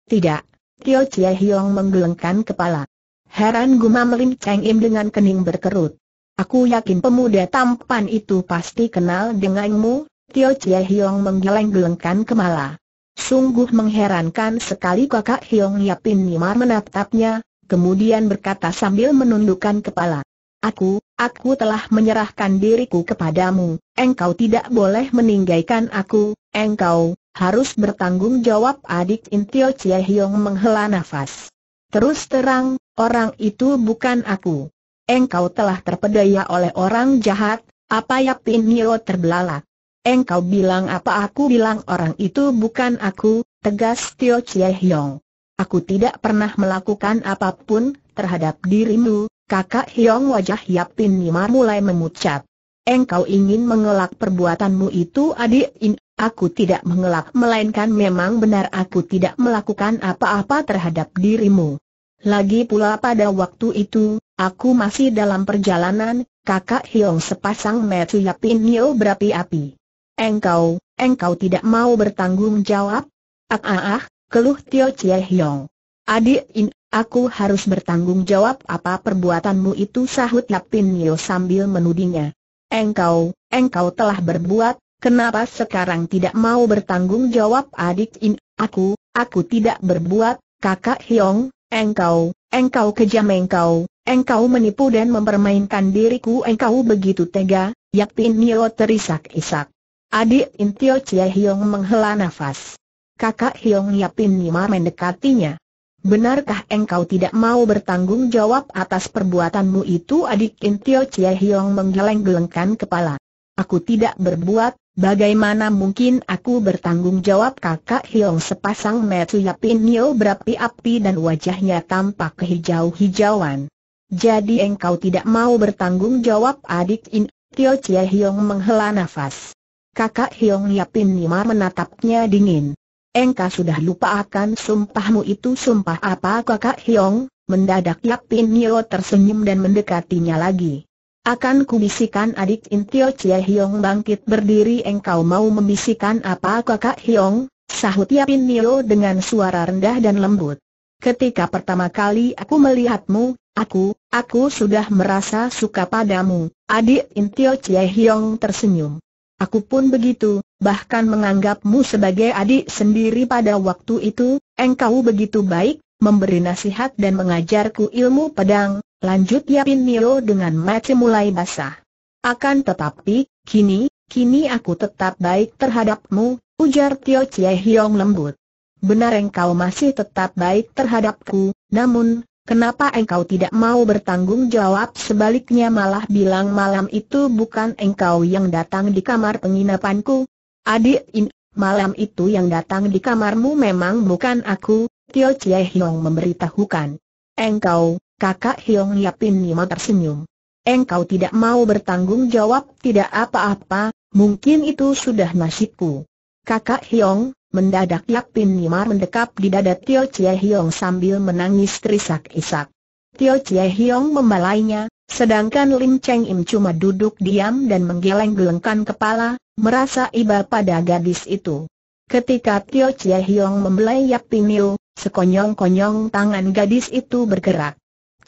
Tidak, Tio Chie Hiong menggelengkan kepala. Heran gumam Lim Cheng Im dengan kening berkerut. Aku yakin pemuda tampan itu pasti kenal denganmu, Tio Chie Hiong menggeleng-gelengkan kemala. Sungguh mengherankan sekali kakak Hiong Yapin Nimar menatapnya, kemudian berkata sambil menundukkan kepala. Aku, aku telah menyerahkan diriku kepadamu, engkau tidak boleh meninggalkan aku, engkau, harus bertanggung jawab adik Tio Chie Hiong menghela nafas. Terus terang, orang itu bukan aku. Engkau telah terpedaya oleh orang jahat, apa ya Pin Nio terbelalak? Engkau bilang apa aku bilang orang itu bukan aku, tegas Tio Chie Hiong. Aku tidak pernah melakukan apapun terhadap dirimu, kakak Hiong wajah Yap Yapin Nima mulai memucat. Engkau ingin mengelak perbuatanmu itu adik In, aku tidak mengelak melainkan memang benar aku tidak melakukan apa-apa terhadap dirimu. Lagi pula pada waktu itu, Aku masih dalam perjalanan, kakak Hiong sepasang metu yapin nio berapi-api. Engkau, engkau tidak mau bertanggung jawab? Ah ah ah, keluh Tio Chie Hiong. Adik in, aku harus bertanggung jawab apa perbuatanmu itu sahut yapin nio sambil menudingnya. Engkau, engkau telah berbuat, kenapa sekarang tidak mau bertanggung jawab adik in, aku, aku tidak berbuat, kakak Hiong, engkau, Engkau kejam engkau, engkau menipu dan mempermainkan diriku engkau begitu tega, Yapin Nio terisak-isak. Adik Tio Chie Hiong menghela nafas. Kakak Hiong Yapin Nima mendekatinya. Benarkah engkau tidak mau bertanggung jawab atas perbuatanmu itu adik Tio Chie Hiong menggeleng-gelengkan kepala. Aku tidak berbuat, Bagaimana mungkin aku bertanggung jawab kakak Hiong sepasang metu yapin nyo berapi-api dan wajahnya tampak kehijau-hijauan. Jadi engkau tidak mau bertanggung jawab adik in, Tio Chia Hiong menghela nafas. Kakak Hiong yapin nima menatapnya dingin. Engkau sudah lupa akan sumpahmu itu sumpah apa kakak Hiong? Mendadak Yapin nyo tersenyum dan mendekatinya lagi. Akan kubisikan adik Intio Chia Hiong bangkit berdiri engkau mau membisikkan apa kakak Hiong, sahut Yapin Nio dengan suara rendah dan lembut. Ketika pertama kali aku melihatmu, aku, aku sudah merasa suka padamu, adik Intio Chia Hiong tersenyum. Aku pun begitu, bahkan menganggapmu sebagai adik sendiri pada waktu itu, engkau begitu baik, memberi nasihat dan mengajarku ilmu pedang, Lanjut Yapin Nio dengan mata mulai basah. Akan tetapi, kini, kini aku tetap baik terhadapmu, ujar Tio Chie Hiong lembut. Benar engkau masih tetap baik terhadapku, namun, kenapa engkau tidak mau bertanggung jawab sebaliknya malah bilang malam itu bukan engkau yang datang di kamar penginapanku? Adik In, malam itu yang datang di kamarmu memang bukan aku, Tio Chie Hiong memberitahukan. Engkau, Kakak Hiong Yapin Nima tersenyum. Engkau tidak mau bertanggung jawab tidak apa-apa, mungkin itu sudah nasibku. Kakak Hiong, mendadak Yapin Nima mendekap di dada Tio Chie Hiong sambil menangis terisak-isak. Tio Chie Hiong membalainya, sedangkan Lim Cheng Im cuma duduk diam dan menggeleng-gelengkan kepala, merasa iba pada gadis itu. Ketika Tio Chie Hiong membelai Yapin Niu, sekonyong-konyong tangan gadis itu bergerak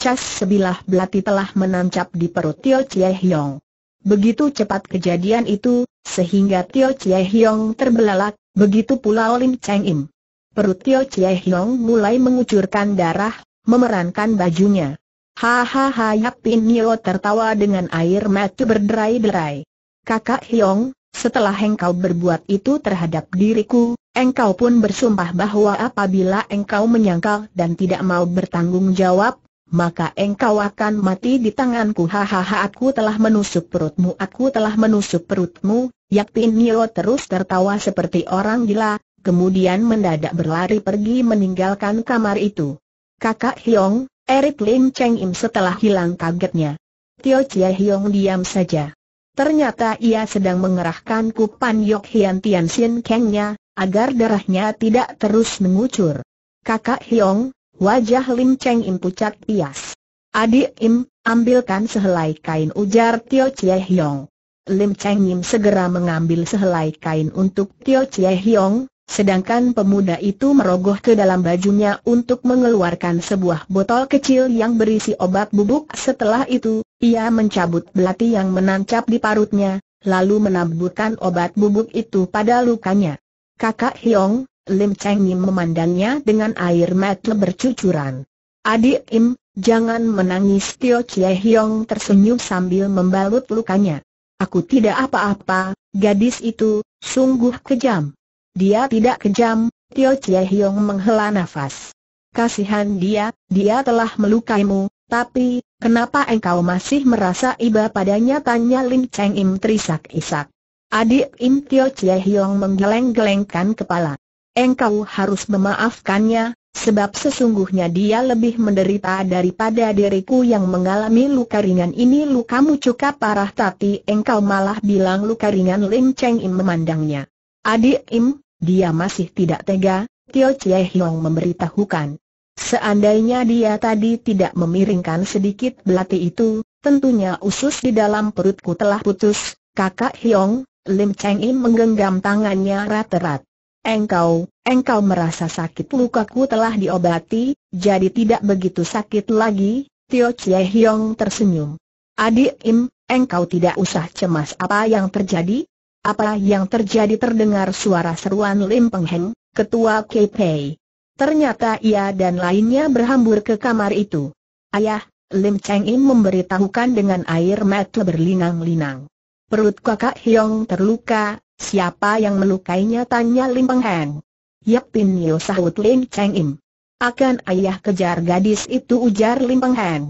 cas sebilah belati telah menancap di perut Tio Chie Hiong. Begitu cepat kejadian itu, sehingga Tio Chie Hiong terbelalak, begitu pula Lim Cheng Im. Perut Tio Chie Hiong mulai mengucurkan darah, memerankan bajunya. Hahaha Yap Pin Nio tertawa dengan air mata berderai-derai. Kakak Hiong, setelah engkau berbuat itu terhadap diriku, engkau pun bersumpah bahwa apabila engkau menyangkal dan tidak mau bertanggung jawab, maka engkau akan mati di tanganku. Hahaha aku telah menusuk perutmu, aku telah menusuk perutmu, Yakpin Nio terus tertawa seperti orang gila, kemudian mendadak berlari pergi meninggalkan kamar itu. Kakak Hiong, Eric Lim Cheng Im setelah hilang kagetnya. Tio Chia Hiong diam saja. Ternyata ia sedang mengerahkan kupan Yok Hian Tian Sin Kengnya, agar darahnya tidak terus mengucur. Kakak Hiong, Wajah Lim Cheng Im pucat pias. Adik Im, ambilkan sehelai kain ujar Tio Chie Hiong. Lim Cheng Im segera mengambil sehelai kain untuk Tio Chie Hiong, sedangkan pemuda itu merogoh ke dalam bajunya untuk mengeluarkan sebuah botol kecil yang berisi obat bubuk. Setelah itu, ia mencabut belati yang menancap di parutnya, lalu menaburkan obat bubuk itu pada lukanya. Kakak Hiong, Lim Cheng Yim memandangnya dengan air mata bercucuran. Adik Im, jangan menangis Tio Chie Hiong tersenyum sambil membalut lukanya. Aku tidak apa-apa, gadis itu, sungguh kejam. Dia tidak kejam, Tio Chie Hiong menghela nafas. Kasihan dia, dia telah melukaimu, tapi, kenapa engkau masih merasa iba padanya tanya Lim Cheng Im terisak-isak. Adik Im Tio Chie Hiong menggeleng-gelengkan kepala engkau harus memaafkannya, sebab sesungguhnya dia lebih menderita daripada diriku yang mengalami luka ringan ini lukamu cukup parah tapi engkau malah bilang luka ringan Lim Cheng Im memandangnya. Adik Im, dia masih tidak tega, Tio Chie Hiong memberitahukan. Seandainya dia tadi tidak memiringkan sedikit belati itu, tentunya usus di dalam perutku telah putus, kakak Hiong, Lim Cheng Im menggenggam tangannya rat-rat. Engkau, engkau merasa sakit lukaku telah diobati, jadi tidak begitu sakit lagi, Tio Chie Hiong tersenyum. Adik Im, engkau tidak usah cemas apa yang terjadi? Apa yang terjadi terdengar suara seruan Lim Peng Heng, ketua KP. Ternyata ia dan lainnya berhambur ke kamar itu. Ayah, Lim Cheng Im memberitahukan dengan air mata berlinang-linang. Perut kakak Hiong terluka, Siapa yang melukainya tanya Lim Peng Heng. Yap Tin Nio sahut Lim Cheng Im. Akan ayah kejar gadis itu ujar Lim Peng Heng.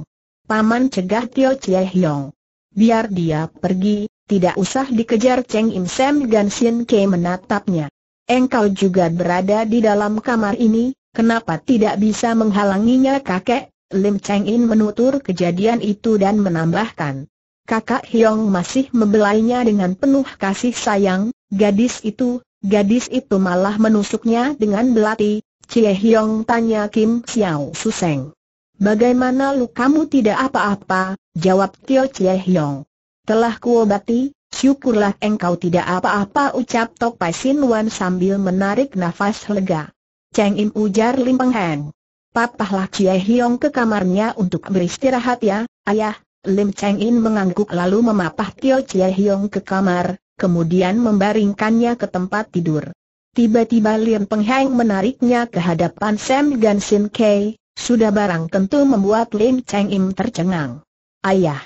Paman cegah Tio Chie Hiong. Biar dia pergi, tidak usah dikejar Cheng Im Sam Gan Sien Ke menatapnya. Engkau juga berada di dalam kamar ini, kenapa tidak bisa menghalanginya kakek? Lim Cheng In menutur kejadian itu dan menambahkan. Kakak Hiong masih membelainya dengan penuh kasih sayang, Gadis itu, gadis itu malah menusuknya dengan belati, Cie Hiong tanya Kim Xiao Suseng. Bagaimana lu kamu tidak apa-apa, jawab Tio Cie Hiong. Telah kuobati, syukurlah engkau tidak apa-apa ucap Tok Pai Sin Wan sambil menarik nafas lega. Cheng Im ujar Lim Peng Heng. Papahlah Cie Hiong ke kamarnya untuk beristirahat ya, ayah. Lim Cheng In mengangguk lalu memapah Tio Cie Hiong ke kamar, kemudian membaringkannya ke tempat tidur. Tiba-tiba Lian Pengheng menariknya ke hadapan Sam Sin Kei, sudah barang tentu membuat Lin Cheng Im tercengang. Ayah!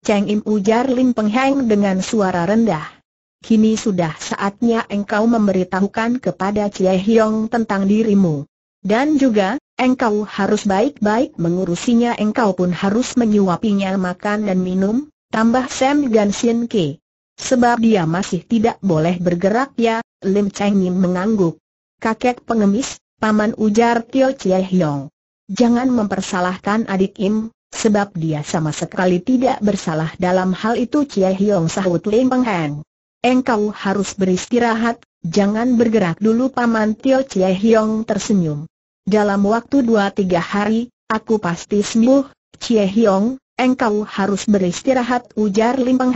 Cheng Im ujar Lin Pengheng dengan suara rendah. Kini sudah saatnya engkau memberitahukan kepada Chie Hiong tentang dirimu. Dan juga, engkau harus baik-baik mengurusinya engkau pun harus menyuapinya makan dan minum, tambah Sam Sin Kei. Sebab dia masih tidak boleh bergerak ya, Lim Cheng Yim mengangguk. Kakek pengemis, paman ujar Tio Chie Hiong. Jangan mempersalahkan adik Im, sebab dia sama sekali tidak bersalah dalam hal itu Chie Hiong sahut Lim Peng Engkau harus beristirahat, jangan bergerak dulu paman Tio Chie Hiong tersenyum. Dalam waktu dua tiga hari, aku pasti sembuh, Chie Hiong, engkau harus beristirahat ujar Lim Peng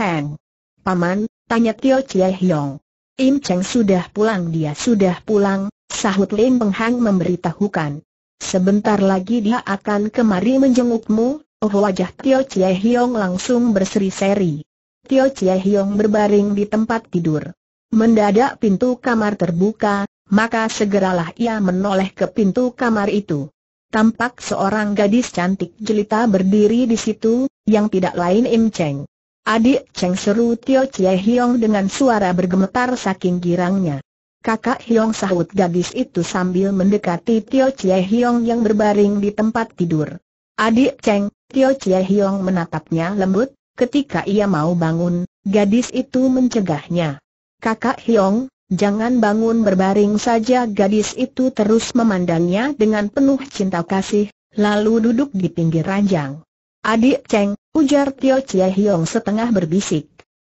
Paman, tanya Tio Chie Hiong. Im Cheng sudah pulang dia sudah pulang, sahut Lim Hang memberitahukan. Sebentar lagi dia akan kemari menjengukmu, oh wajah Tio Chie Hiong langsung berseri-seri. Tio Chie Hiong berbaring di tempat tidur. Mendadak pintu kamar terbuka, maka segeralah ia menoleh ke pintu kamar itu. Tampak seorang gadis cantik jelita berdiri di situ, yang tidak lain Im Cheng. Adik Cheng seru Tio Chie Hiong dengan suara bergemetar saking girangnya. Kakak Hiong sahut gadis itu sambil mendekati Tio Chie Hiong yang berbaring di tempat tidur. Adik Cheng, Tio Chie Hiong menatapnya lembut, ketika ia mau bangun, gadis itu mencegahnya. Kakak Hiong, jangan bangun berbaring saja gadis itu terus memandangnya dengan penuh cinta kasih, lalu duduk di pinggir ranjang. Adik Cheng, ujar Tio Chia Hiong setengah berbisik.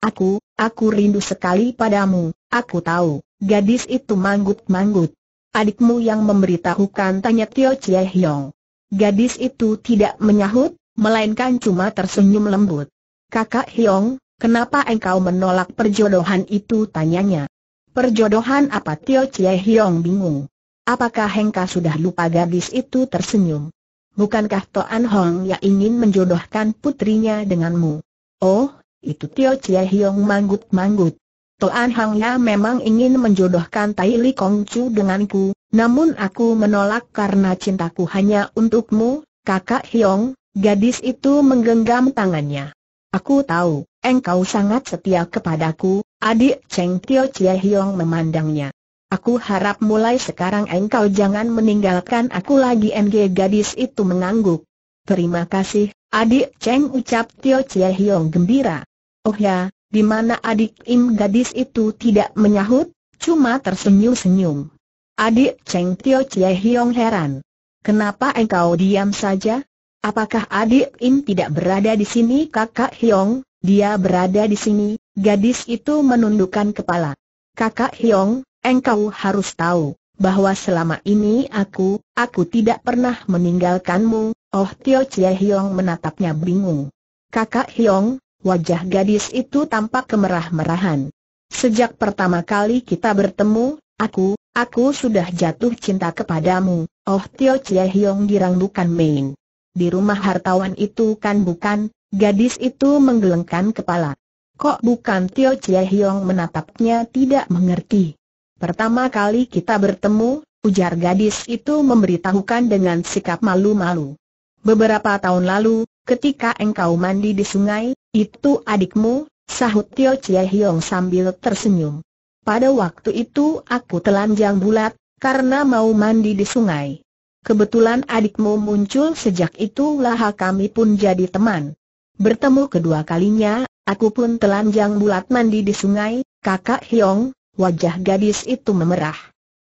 Aku, aku rindu sekali padamu, aku tahu, gadis itu manggut-manggut. Adikmu yang memberitahukan tanya Tio Chia Hiong. Gadis itu tidak menyahut, melainkan cuma tersenyum lembut. Kakak Hiong, kenapa engkau menolak perjodohan itu tanyanya. Perjodohan apa Tio Chia Hiong bingung. Apakah Hengka sudah lupa gadis itu tersenyum? bukankah Toan Hong ya ingin menjodohkan putrinya denganmu? Oh, itu Tio Chia Hiong manggut-manggut. Toan Hong ya memang ingin menjodohkan Tai Li Kong Chu denganku, namun aku menolak karena cintaku hanya untukmu, kakak Hiong, gadis itu menggenggam tangannya. Aku tahu, engkau sangat setia kepadaku, adik Cheng Tio Chia Hiong memandangnya. Aku harap mulai sekarang engkau jangan meninggalkan aku lagi NG gadis itu mengangguk. Terima kasih, adik Cheng ucap Tio Chie Hiong gembira. Oh ya, di mana adik Im gadis itu tidak menyahut, cuma tersenyum-senyum. Adik Cheng Tio Chie Hiong heran. Kenapa engkau diam saja? Apakah adik Im tidak berada di sini kakak Hiong? Dia berada di sini, gadis itu menundukkan kepala. Kakak Hiong, Engkau harus tahu, bahwa selama ini aku, aku tidak pernah meninggalkanmu, oh Tio Chie Hiong menatapnya bingung. Kakak Hiong, wajah gadis itu tampak kemerah-merahan. Sejak pertama kali kita bertemu, aku, aku sudah jatuh cinta kepadamu, oh Tio Chie Hiong girang bukan main. Di rumah hartawan itu kan bukan, gadis itu menggelengkan kepala. Kok bukan Tio Chie Hiong menatapnya tidak mengerti. Pertama kali kita bertemu, ujar gadis itu memberitahukan dengan sikap malu-malu. Beberapa tahun lalu, ketika engkau mandi di sungai, itu adikmu, sahut Tio Chie Hiong sambil tersenyum. Pada waktu itu aku telanjang bulat, karena mau mandi di sungai. Kebetulan adikmu muncul sejak itulah kami pun jadi teman. Bertemu kedua kalinya, aku pun telanjang bulat mandi di sungai, kakak Hiong, Wajah gadis itu memerah.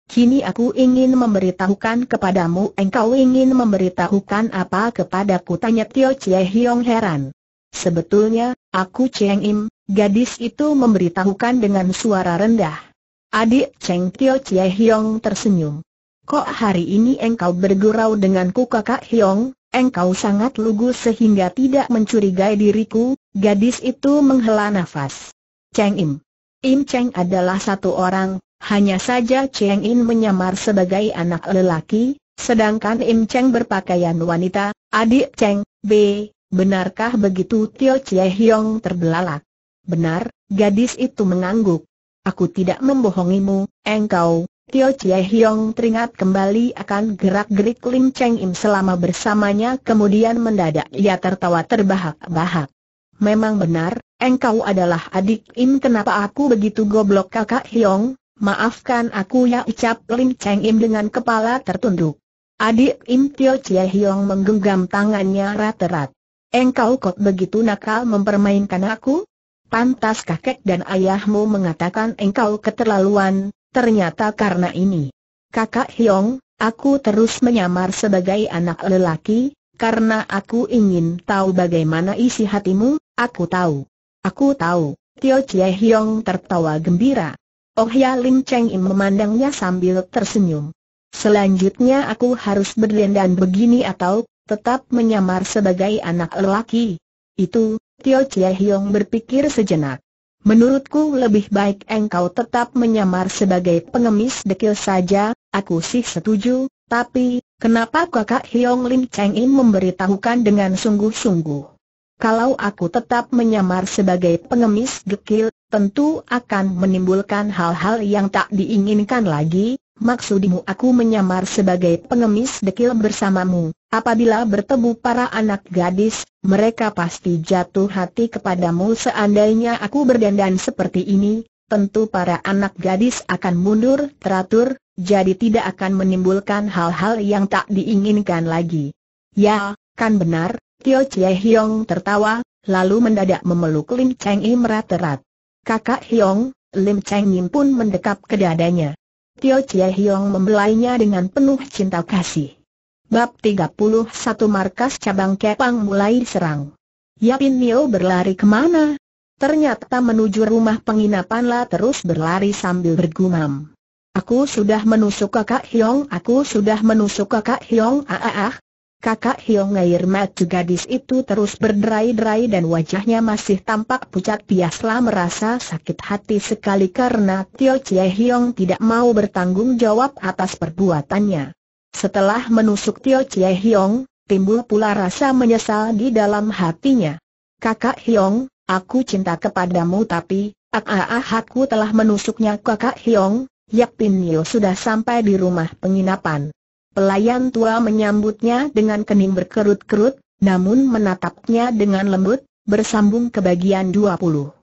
Kini aku ingin memberitahukan kepadamu engkau ingin memberitahukan apa kepadaku tanya Tio Chie Hiong heran. Sebetulnya, aku Cheng Im, gadis itu memberitahukan dengan suara rendah. Adik Cheng Tio Chie Hiong tersenyum. Kok hari ini engkau bergurau denganku kakak Hiong, engkau sangat lugu sehingga tidak mencurigai diriku, gadis itu menghela nafas. Cheng Im. Im Cheng adalah satu orang, hanya saja Cheng In menyamar sebagai anak lelaki, sedangkan Im Cheng berpakaian wanita, adik Cheng, B. Benarkah begitu Tio Chie Hiong terbelalak? Benar, gadis itu mengangguk. Aku tidak membohongimu, engkau, Tio Chie Hiong. teringat kembali akan gerak-gerik Lim Cheng Im selama bersamanya kemudian mendadak ia tertawa terbahak-bahak. Memang benar, engkau adalah adik Im kenapa aku begitu goblok kakak Hiong, maafkan aku ya ucap lin Cheng Im dengan kepala tertunduk. Adik Im Tio Chie Hiong menggenggam tangannya rat-rat. Engkau kok begitu nakal mempermainkan aku? Pantas kakek dan ayahmu mengatakan engkau keterlaluan, ternyata karena ini. Kakak Hiong, aku terus menyamar sebagai anak lelaki, karena aku ingin tahu bagaimana isi hatimu, aku tahu. Aku tahu, Tio Chie Hiong tertawa gembira. Oh ya Lim Cheng Im memandangnya sambil tersenyum. Selanjutnya aku harus berdandan begini atau tetap menyamar sebagai anak lelaki. Itu, Tio Chie Hiong berpikir sejenak. Menurutku lebih baik engkau tetap menyamar sebagai pengemis dekil saja, aku sih setuju, tapi, Kenapa kakak Hiong Lim Cheng In memberitahukan dengan sungguh-sungguh? Kalau aku tetap menyamar sebagai pengemis gekil, tentu akan menimbulkan hal-hal yang tak diinginkan lagi, Maksudmu aku menyamar sebagai pengemis dekil bersamamu, apabila bertemu para anak gadis, mereka pasti jatuh hati kepadamu seandainya aku berdandan seperti ini, tentu para anak gadis akan mundur teratur, jadi tidak akan menimbulkan hal-hal yang tak diinginkan lagi. Ya, kan benar, Tio Chie Hiong tertawa, lalu mendadak memeluk Lim Cheng Im rat erat Kakak Hiong, Lim Cheng Im pun mendekap ke dadanya. Tio Chie Hiong membelainya dengan penuh cinta kasih. Bab 31 Markas Cabang Kepang mulai diserang. Yapin Nio berlari kemana? Ternyata menuju rumah penginapanlah terus berlari sambil bergumam. Aku sudah menusuk kakak Hiong, aku sudah menusuk kakak Hiong, ah, ah, ah Kakak Hiong air mata gadis itu terus berderai-derai dan wajahnya masih tampak pucat piaslah merasa sakit hati sekali karena Tio Chie Hiong tidak mau bertanggung jawab atas perbuatannya. Setelah menusuk Tio Chie Hiong, timbul pula rasa menyesal di dalam hatinya. Kakak Hiong, aku cinta kepadamu tapi, ah, ah aku telah menusuknya kakak Hiong, Yap Pin Yo sudah sampai di rumah penginapan. Pelayan tua menyambutnya dengan kening berkerut-kerut, namun menatapnya dengan lembut, bersambung ke bagian 20.